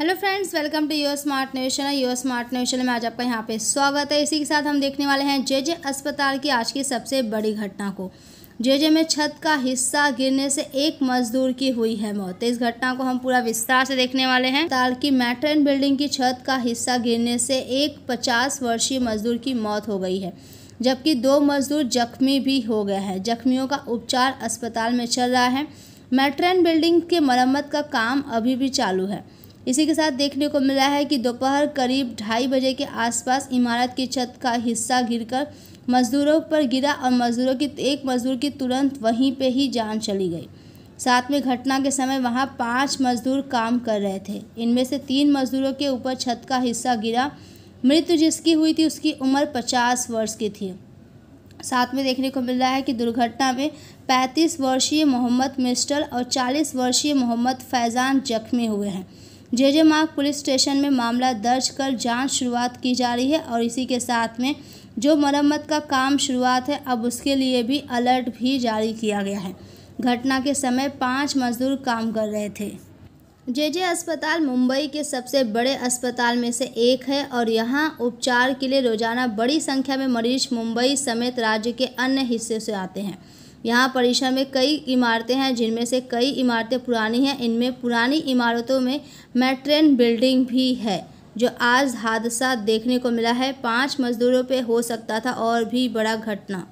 hello friends welcome to your smart news channel your smart news channel में आज आपका यहाँ पे स्वागत है इसी के साथ हम देखने वाले हैं जेजे अस्पताल की आज की सबसे बड़ी घटना को जेजे में छत का हिस्सा गिरने से एक मजदूर की हुई है मौत इस घटना को हम पूरा विस्तार से देखने वाले हैं ताल की मैट्रेन बिल्डिंग की छत का हिस्सा गिरने से एक पचास वर्षीय मजदूर की मौत हो गई है जबकि दो मजदूर जख्मी भी हो गए हैं जख्मियों का उपचार अस्पताल में चल रहा है मैट्रेन बिल्डिंग के मरम्मत का काम अभी भी चालू है इसी के साथ देखने को मिला है कि दोपहर करीब ढाई बजे के आसपास इमारत की छत का हिस्सा गिरकर मजदूरों पर गिरा और मजदूरों की एक मजदूर की तुरंत वहीं पे ही जान चली गई साथ में घटना के समय वहां पांच मजदूर काम कर रहे थे इनमें से तीन मजदूरों के ऊपर छत का हिस्सा गिरा मृत्यु जिसकी हुई थी उसकी उम्र पचास वर्ष की थी साथ में देखने को मिल रहा है कि दुर्घटना में 35 वर्षीय मोहम्मद मिस्टर और 40 वर्षीय मोहम्मद फैज़ान जख्मी हुए हैं जे जे मार्ग पुलिस स्टेशन में मामला दर्ज कर जांच शुरुआत की जा रही है और इसी के साथ में जो मरम्मत का काम शुरुआत है अब उसके लिए भी अलर्ट भी जारी किया गया है घटना के समय पाँच मजदूर काम कर रहे थे जे जे अस्पताल मुंबई के सबसे बड़े अस्पताल में से एक है और यहाँ उपचार के लिए रोज़ाना बड़ी संख्या में मरीज मुंबई समेत राज्य के अन्य हिस्से से आते हैं यहाँ परिसर में कई इमारतें हैं जिनमें से कई इमारतें पुरानी हैं इनमें पुरानी इमारतों में मेट्रेन बिल्डिंग भी है जो आज हादसा देखने को मिला है पांच मजदूरों पे हो सकता था और भी बड़ा घटना